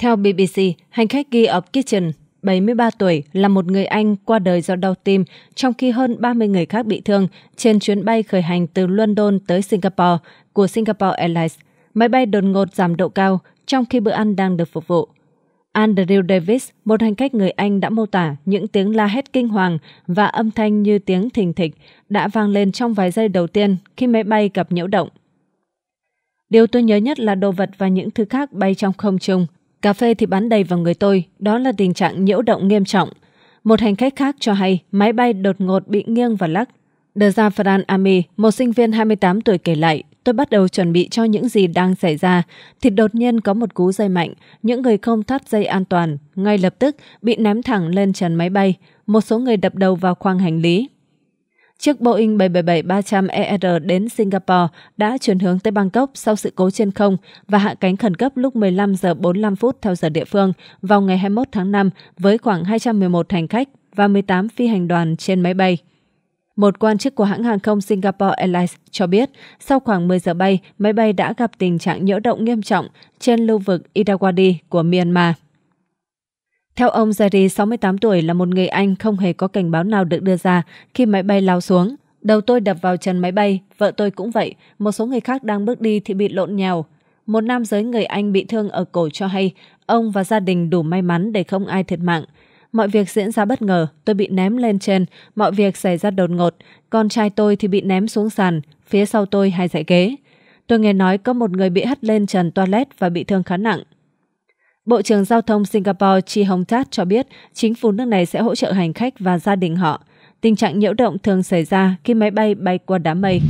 Theo BBC, hành khách ghi of Kitchen, 73 tuổi, là một người Anh qua đời do đau tim, trong khi hơn 30 người khác bị thương trên chuyến bay khởi hành từ London tới Singapore của Singapore Airlines. Máy bay đột ngột giảm độ cao trong khi bữa ăn đang được phục vụ. Andrew Davis, một hành khách người Anh đã mô tả những tiếng la hét kinh hoàng và âm thanh như tiếng thình thịch đã vang lên trong vài giây đầu tiên khi máy bay gặp nhiễu động. Điều tôi nhớ nhất là đồ vật và những thứ khác bay trong không trung Cà phê thì bắn đầy vào người tôi, đó là tình trạng nhiễu động nghiêm trọng. Một hành khách khác cho hay máy bay đột ngột bị nghiêng và lắc. The Zafran Ami, một sinh viên 28 tuổi kể lại, tôi bắt đầu chuẩn bị cho những gì đang xảy ra, thì đột nhiên có một cú dây mạnh, những người không thắt dây an toàn, ngay lập tức bị ném thẳng lên trần máy bay, một số người đập đầu vào khoang hành lý. Chiếc Boeing 777-300ER đến Singapore đã chuyển hướng tới Bangkok sau sự cố trên không và hạ cánh khẩn cấp lúc 15 giờ 45 phút theo giờ địa phương vào ngày 21 tháng 5 với khoảng 211 hành khách và 18 phi hành đoàn trên máy bay. Một quan chức của hãng hàng không Singapore Airlines cho biết, sau khoảng 10 giờ bay, máy bay đã gặp tình trạng nhiễu động nghiêm trọng trên lưu vực Irrawaddy của Myanmar. Theo ông, Jerry, 68 tuổi, là một người Anh không hề có cảnh báo nào được đưa ra khi máy bay lao xuống. Đầu tôi đập vào trần máy bay, vợ tôi cũng vậy, một số người khác đang bước đi thì bị lộn nhào. Một nam giới người Anh bị thương ở cổ cho hay, ông và gia đình đủ may mắn để không ai thiệt mạng. Mọi việc diễn ra bất ngờ, tôi bị ném lên trên, mọi việc xảy ra đột ngột, con trai tôi thì bị ném xuống sàn, phía sau tôi hai dãy ghế. Tôi nghe nói có một người bị hất lên trần toilet và bị thương khá nặng. Bộ trưởng Giao thông Singapore Chi Hong Tat cho biết chính phủ nước này sẽ hỗ trợ hành khách và gia đình họ. Tình trạng nhiễu động thường xảy ra khi máy bay bay qua đám mây.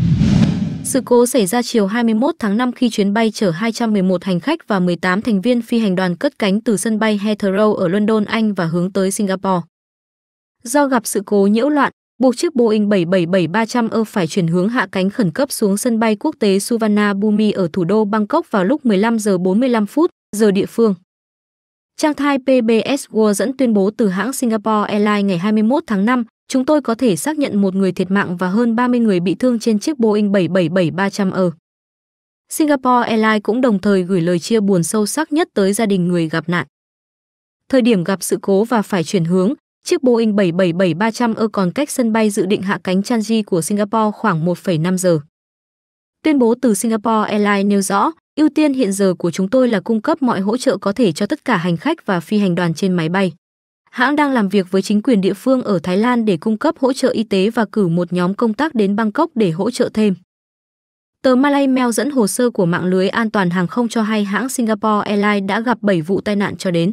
Sự cố xảy ra chiều 21 tháng 5 khi chuyến bay chở 211 hành khách và 18 thành viên phi hành đoàn cất cánh từ sân bay Heathrow ở London, Anh và hướng tới Singapore. Do gặp sự cố nhiễu loạn, buộc chiếc Boeing 777-300 er phải chuyển hướng hạ cánh khẩn cấp xuống sân bay quốc tế Suvarnabhumi ở thủ đô Bangkok vào lúc 15 giờ 45 phút giờ địa phương. Trang thai PBS World dẫn tuyên bố từ hãng Singapore Airlines ngày 21 tháng 5, chúng tôi có thể xác nhận một người thiệt mạng và hơn 30 người bị thương trên chiếc Boeing 777-300E. Singapore Airlines cũng đồng thời gửi lời chia buồn sâu sắc nhất tới gia đình người gặp nạn. Thời điểm gặp sự cố và phải chuyển hướng, chiếc Boeing 777-300E còn cách sân bay dự định hạ cánh Changi của Singapore khoảng 1,5 giờ. Tuyên bố từ Singapore Airlines nêu rõ, Ưu tiên hiện giờ của chúng tôi là cung cấp mọi hỗ trợ có thể cho tất cả hành khách và phi hành đoàn trên máy bay. Hãng đang làm việc với chính quyền địa phương ở Thái Lan để cung cấp hỗ trợ y tế và cử một nhóm công tác đến Bangkok để hỗ trợ thêm. Tờ Malay Mail dẫn hồ sơ của mạng lưới an toàn hàng không cho hay hãng Singapore Airlines đã gặp 7 vụ tai nạn cho đến.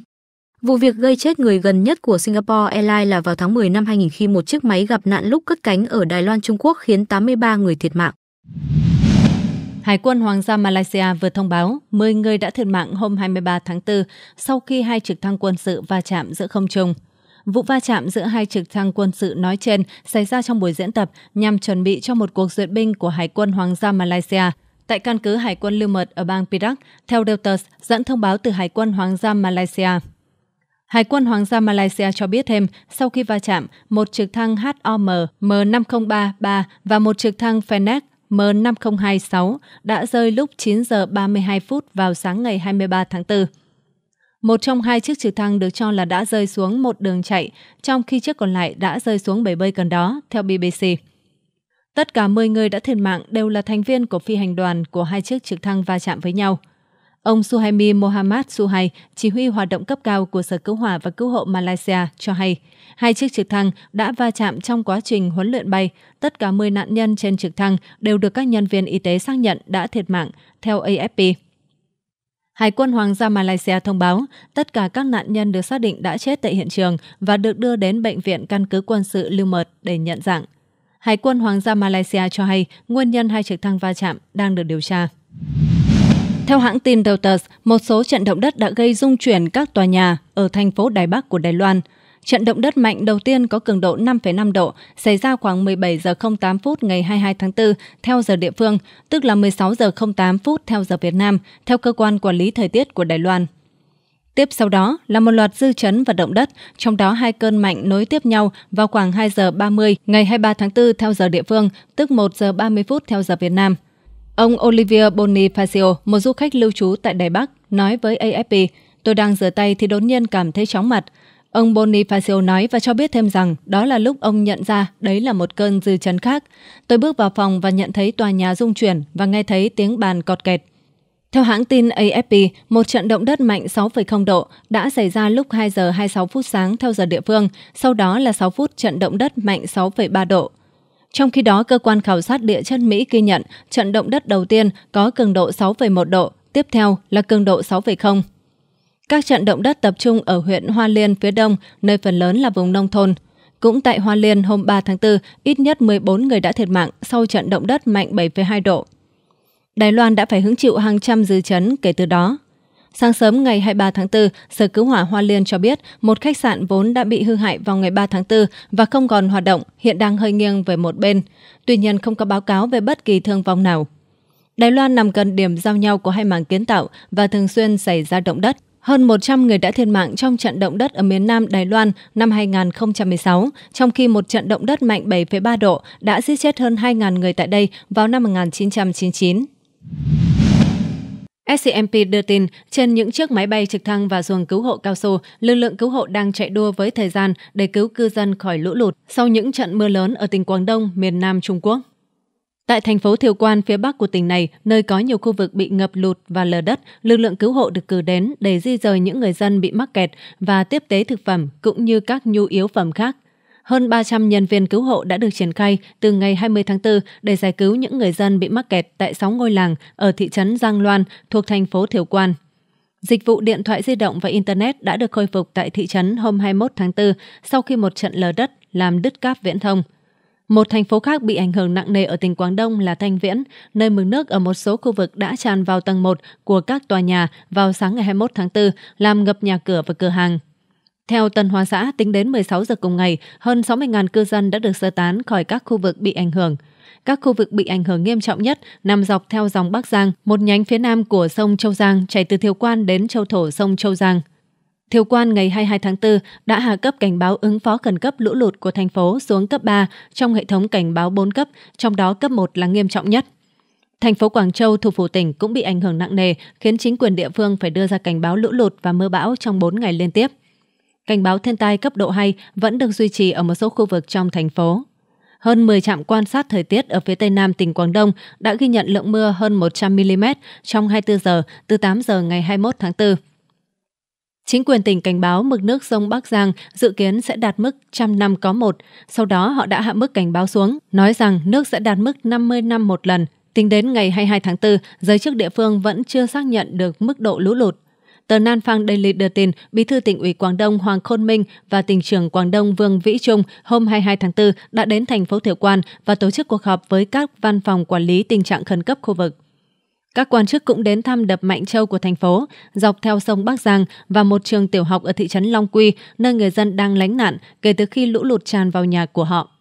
Vụ việc gây chết người gần nhất của Singapore Airlines là vào tháng 10 năm 2000 khi một chiếc máy gặp nạn lúc cất cánh ở Đài Loan Trung Quốc khiến 83 người thiệt mạng. Hải quân Hoàng gia Malaysia vừa thông báo 10 người đã thiệt mạng hôm 23 tháng 4 sau khi hai trực thăng quân sự va chạm giữa không trung. Vụ va chạm giữa hai trực thăng quân sự nói trên xảy ra trong buổi diễn tập nhằm chuẩn bị cho một cuộc duyệt binh của Hải quân Hoàng gia Malaysia tại căn cứ Hải quân Lưu Mật ở bang Perak, theo Reuters dẫn thông báo từ Hải quân Hoàng gia Malaysia. Hải quân Hoàng gia Malaysia cho biết thêm, sau khi va chạm, một trực thăng HOM M5033 và một trực thăng Fennec M5026 đã rơi lúc 9 giờ 32 phút vào sáng ngày 23 tháng 4. Một trong hai chiếc trực thăng được cho là đã rơi xuống một đường chạy, trong khi chiếc còn lại đã rơi xuống bể bơi gần đó, theo BBC. Tất cả 10 người đã thiệt mạng đều là thành viên của phi hành đoàn của hai chiếc trực thăng va chạm với nhau – Ông Suhaimi Mohammad Suhai, chỉ huy hoạt động cấp cao của Sở Cứu hỏa và Cứu hộ Malaysia, cho hay hai chiếc trực thăng đã va chạm trong quá trình huấn luyện bay. Tất cả 10 nạn nhân trên trực thăng đều được các nhân viên y tế xác nhận đã thiệt mạng, theo AFP. Hải quân Hoàng gia Malaysia thông báo tất cả các nạn nhân được xác định đã chết tại hiện trường và được đưa đến bệnh viện căn cứ quân sự Lưu Mật để nhận dạng. Hải quân Hoàng gia Malaysia cho hay nguyên nhân hai trực thăng va chạm đang được điều tra. Theo hãng tin Reuters, một số trận động đất đã gây rung chuyển các tòa nhà ở thành phố Đài Bắc của Đài Loan. Trận động đất mạnh đầu tiên có cường độ 5,5 độ xảy ra khoảng 17 giờ 08 phút ngày 22 tháng 4 theo giờ địa phương, tức là 16 giờ 08 phút theo giờ Việt Nam, theo cơ quan quản lý thời tiết của Đài Loan. Tiếp sau đó là một loạt dư chấn và động đất, trong đó hai cơn mạnh nối tiếp nhau vào khoảng 2 giờ 30 ngày 23 tháng 4 theo giờ địa phương, tức 1 giờ 30 phút theo giờ Việt Nam. Ông Olivia Bonifacio, một du khách lưu trú tại Đài Bắc, nói với AFP, tôi đang rửa tay thì đột nhiên cảm thấy chóng mặt. Ông Bonifacio nói và cho biết thêm rằng đó là lúc ông nhận ra đấy là một cơn dư chấn khác. Tôi bước vào phòng và nhận thấy tòa nhà rung chuyển và nghe thấy tiếng bàn cọt kẹt. Theo hãng tin AFP, một trận động đất mạnh 6,0 độ đã xảy ra lúc 2 giờ 26 phút sáng theo giờ địa phương, sau đó là 6 phút trận động đất mạnh 6,3 độ trong khi đó, cơ quan khảo sát địa chất Mỹ ghi nhận trận động đất đầu tiên có cường độ 6,1 độ, tiếp theo là cường độ 6,0. Các trận động đất tập trung ở huyện Hoa Liên phía đông, nơi phần lớn là vùng nông thôn. Cũng tại Hoa Liên hôm 3 tháng 4, ít nhất 14 người đã thiệt mạng sau trận động đất mạnh 7,2 độ. Đài Loan đã phải hứng chịu hàng trăm dư chấn kể từ đó. Sáng sớm ngày 23 tháng 4, Sở Cứu hỏa Hoa Liên cho biết một khách sạn vốn đã bị hư hại vào ngày 3 tháng 4 và không còn hoạt động, hiện đang hơi nghiêng về một bên. Tuy nhiên không có báo cáo về bất kỳ thương vong nào. Đài Loan nằm gần điểm giao nhau của hai mảng kiến tạo và thường xuyên xảy ra động đất. Hơn 100 người đã thiệt mạng trong trận động đất ở miền Nam Đài Loan năm 2016, trong khi một trận động đất mạnh 7,3 độ đã giết chết hơn 2.000 người tại đây vào năm 1999. SCMP đưa tin, trên những chiếc máy bay trực thăng và xuồng cứu hộ cao su, lực lượng cứu hộ đang chạy đua với thời gian để cứu cư dân khỏi lũ lụt sau những trận mưa lớn ở tỉnh Quảng Đông, miền Nam Trung Quốc. Tại thành phố Thiều Quan phía bắc của tỉnh này, nơi có nhiều khu vực bị ngập lụt và lở đất, lực lượng cứu hộ được cử đến để di rời những người dân bị mắc kẹt và tiếp tế thực phẩm cũng như các nhu yếu phẩm khác hơn 300 nhân viên cứu hộ đã được triển khai từ ngày 20 tháng 4 để giải cứu những người dân bị mắc kẹt tại 6 ngôi làng ở thị trấn Giang Loan thuộc thành phố Thiểu Quan. Dịch vụ điện thoại di động và Internet đã được khôi phục tại thị trấn hôm 21 tháng 4 sau khi một trận lở đất làm đứt cáp viễn thông. Một thành phố khác bị ảnh hưởng nặng nề ở tỉnh Quảng Đông là Thanh Viễn, nơi mực nước ở một số khu vực đã tràn vào tầng 1 của các tòa nhà vào sáng ngày 21 tháng 4, làm ngập nhà cửa và cửa hàng. Theo Tân Hoa xã, tính đến 16 giờ cùng ngày, hơn 60.000 cư dân đã được sơ tán khỏi các khu vực bị ảnh hưởng. Các khu vực bị ảnh hưởng nghiêm trọng nhất nằm dọc theo dòng Bắc Giang, một nhánh phía nam của sông Châu Giang chảy từ Thiều Quan đến Châu Thổ sông Châu Giang. Thiều Quan ngày 22 tháng 4 đã hạ cấp cảnh báo ứng phó khẩn cấp lũ lụt của thành phố xuống cấp 3 trong hệ thống cảnh báo 4 cấp, trong đó cấp 1 là nghiêm trọng nhất. Thành phố Quảng Châu, thủ phủ tỉnh cũng bị ảnh hưởng nặng nề, khiến chính quyền địa phương phải đưa ra cảnh báo lũ lụt và mưa bão trong 4 ngày liên tiếp cảnh báo thiên tai cấp độ 2 vẫn được duy trì ở một số khu vực trong thành phố. Hơn 10 trạm quan sát thời tiết ở phía tây nam tỉnh Quảng Đông đã ghi nhận lượng mưa hơn 100mm trong 24 giờ từ 8 giờ ngày 21 tháng 4. Chính quyền tỉnh cảnh báo mực nước sông Bắc Giang dự kiến sẽ đạt mức trăm năm có một, sau đó họ đã hạ mức cảnh báo xuống, nói rằng nước sẽ đạt mức 50 năm một lần. Tính đến ngày 22 tháng 4, giới chức địa phương vẫn chưa xác nhận được mức độ lũ lụt Tờ Nan Phang Daily đưa tin, Bí thư tỉnh ủy Quảng Đông Hoàng Khôn Minh và tỉnh trưởng Quảng Đông Vương Vĩ Trung hôm 22 tháng 4 đã đến thành phố Thiệu Quan và tổ chức cuộc họp với các văn phòng quản lý tình trạng khẩn cấp khu vực. Các quan chức cũng đến thăm đập Mạnh Châu của thành phố, dọc theo sông Bắc Giang và một trường tiểu học ở thị trấn Long Quy, nơi người dân đang lánh nạn kể từ khi lũ lụt tràn vào nhà của họ.